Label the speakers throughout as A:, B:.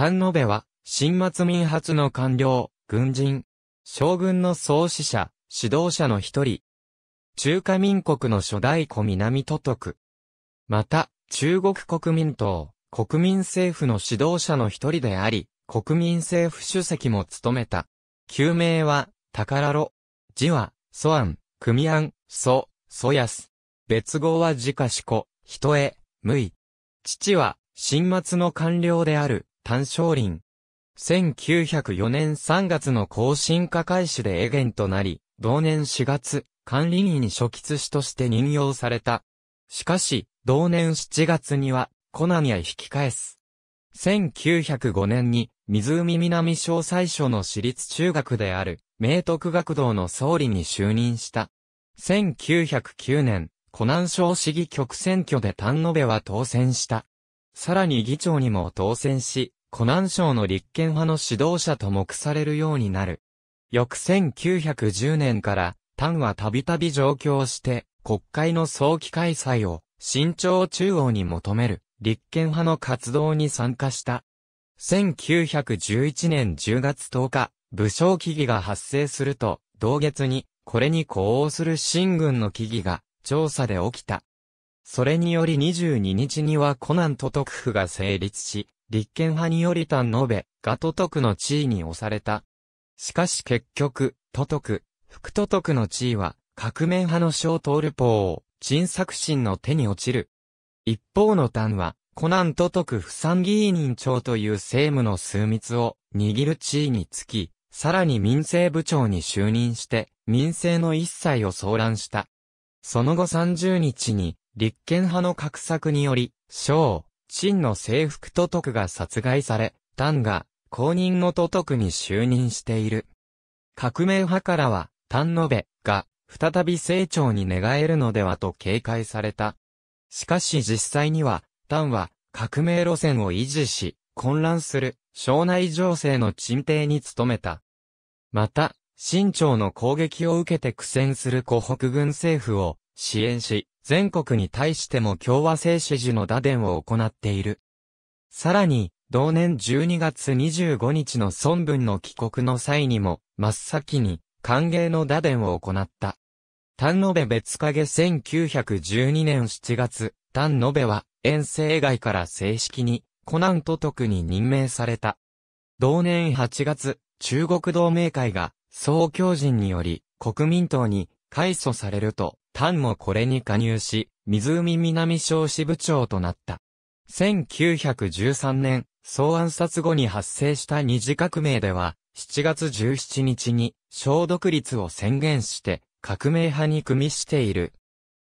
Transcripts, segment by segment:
A: 丹野部は、新末民初の官僚、軍人、将軍の創始者、指導者の一人。中華民国の初代湖南都督。また、中国国民党、国民政府の指導者の一人であり、国民政府主席も務めた。旧名は、宝炉。字は、ソアン、組安、祖、祖ヤ別号は自家子子、人へ、無意。父は、新末の官僚である、丹勝林。1904年3月の更新化開始でエゲンとなり、同年4月、管理人初期師として任用された。しかし、同年7月には、コナミは引き返す。1905年に、湖南小最初の私立中学である、明徳学堂の総理に就任した。1909年、湖南省市議局選挙で丹野部は当選した。さらに議長にも当選し、湖南省の立憲派の指導者と目されるようになる。翌1910年から、タンはたびたび上京して、国会の早期開催を、新朝中央に求める、立憲派の活動に参加した。1911年10月10日、武将起義が発生すると、同月に、これに呼応する新軍の起義が、調査で起きた。それにより22日にはコナンと徳府が成立し、立憲派により単ん延べ、が都督の地位に押された。しかし結局、都督、副都督の地位は、革命派の小通る法を、陳作心の手に落ちる。一方の丹は、コナン都督不参議院院長という政務の枢密を握る地位につき、さらに民政部長に就任して、民政の一切を騒乱した。その後30日に、立憲派の格策により、小、秦の征服都督が殺害され、丹が公認の都督に就任している。革命派からは、丹野部が再び成長に寝返るのではと警戒された。しかし実際には、丹は革命路線を維持し、混乱する省内情勢の鎮定に努めた。また、清朝の攻撃を受けて苦戦する湖北軍政府を支援し、全国に対しても共和制支持の打電を行っている。さらに、同年12月25日の孫文の帰国の際にも、真っ先に、歓迎の打電を行った。丹延別影1912年7月、丹延は、遠征外から正式に、コナン都督に任命された。同年8月、中国同盟会が、総教人により、国民党に改組されると、単もこれに加入し、湖南省支部長となった。1913年、総暗殺後に発生した二次革命では、7月17日に、小独立を宣言して、革命派に組みしている。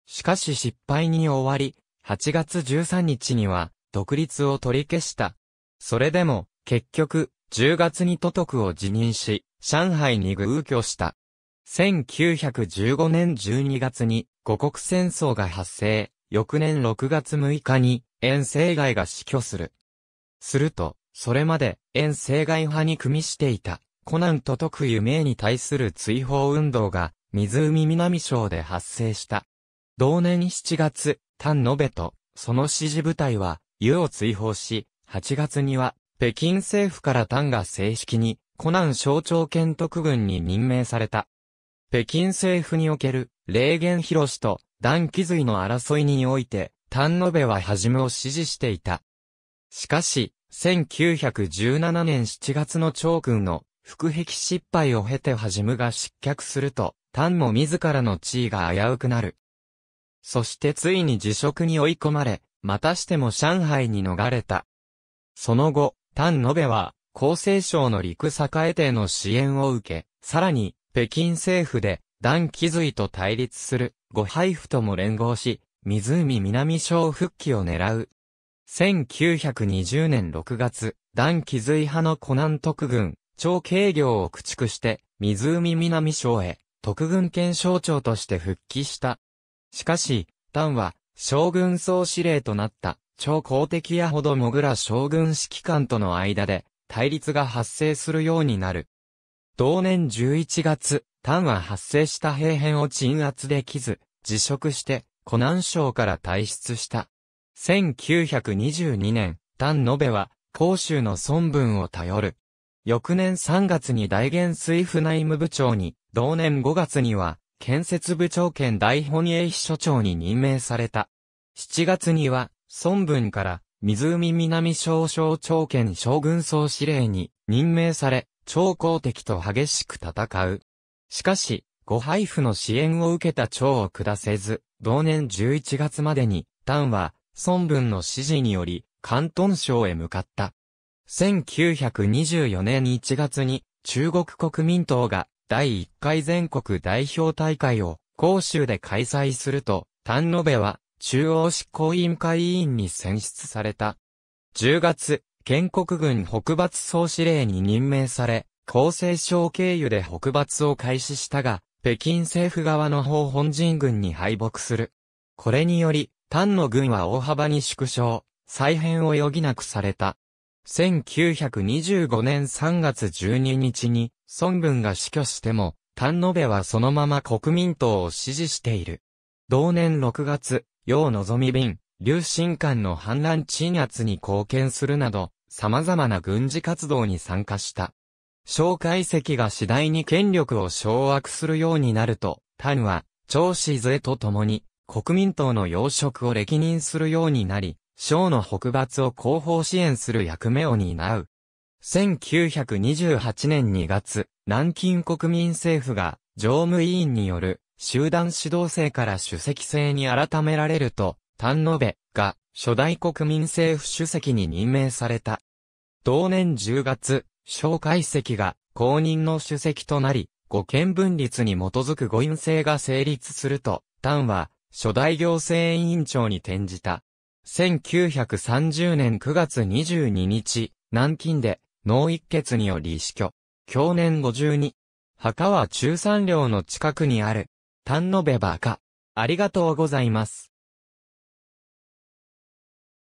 A: しかし失敗に終わり、8月13日には、独立を取り消した。それでも、結局、10月に都督を辞任し、上海に偶居した。1915年12月に五国戦争が発生、翌年6月6日に遠征外が死去する。すると、それまで遠征外派に組みしていたコナンと徳名に対する追放運動が湖南省で発生した。同年7月、丹延べとその支持部隊は湯を追放し、8月には北京政府から丹が正式にコナン省庁県特軍に任命された。北京政府における、霊源広と、段気髄の争いにおいて、丹野部ははじめを支持していた。しかし、1917年7月の長君の腹壁失敗を経てはじむが失脚すると、丹も自らの地位が危うくなる。そしてついに辞職に追い込まれ、またしても上海に逃れた。その後、丹野部は、厚生省の陸栄亭の支援を受け、さらに、北京政府で、段気髄と対立する、五配布とも連合し、湖南省復帰を狙う。1920年6月、段気髄派の湖南特軍、長慶業を駆逐して、湖南省へ、特軍県省庁として復帰した。しかし、段は、将軍総司令となった、超公的やほどもぐら将軍指揮官との間で、対立が発生するようになる。同年11月、丹は発生した兵変を鎮圧できず、辞職して、湖南省から退出した。1922年、丹延べは、広州の孫文を頼る。翌年3月に大元水府内務部長に、同年5月には、建設部長兼大本営秘書長に任命された。7月には、孫文から、湖南省省長兼将軍総司令に任命され、超皇敵と激しく戦う。しかし、ご配布の支援を受けた張を下せず、同年11月までに、丹は、孫文の指示により、関東省へ向かった。1924年1月に、中国国民党が、第1回全国代表大会を、広州で開催すると、丹野部は、中央執行委員会委員に選出された。10月、建国軍北伐総司令に任命され、厚生省経由で北伐を開始したが、北京政府側の方本陣軍に敗北する。これにより、丹の軍は大幅に縮小、再編を余儀なくされた。1925年3月12日に、孫文が死去しても、丹野部はそのまま国民党を支持している。同年6月、楊望み便、流神官の反乱鎮圧に貢献するなど、様々な軍事活動に参加した。蒋介石が次第に権力を掌握するようになると、丹は、長子勢と共に、国民党の要職を歴任するようになり、省の北伐を後方支援する役目を担う。1928年2月、南京国民政府が、常務委員による、集団指導制から主席制に改められると、丹野部が初代国民政府主席に任命された。同年10月、蒋介石が公認の主席となり、五権分立に基づく五院制が成立すると、丹は初代行政委員長に転じた。1930年9月22日、南京で脳一血により死去。去年52。墓は中山陵の近くにある。丹野部バカ。ありがとうございます。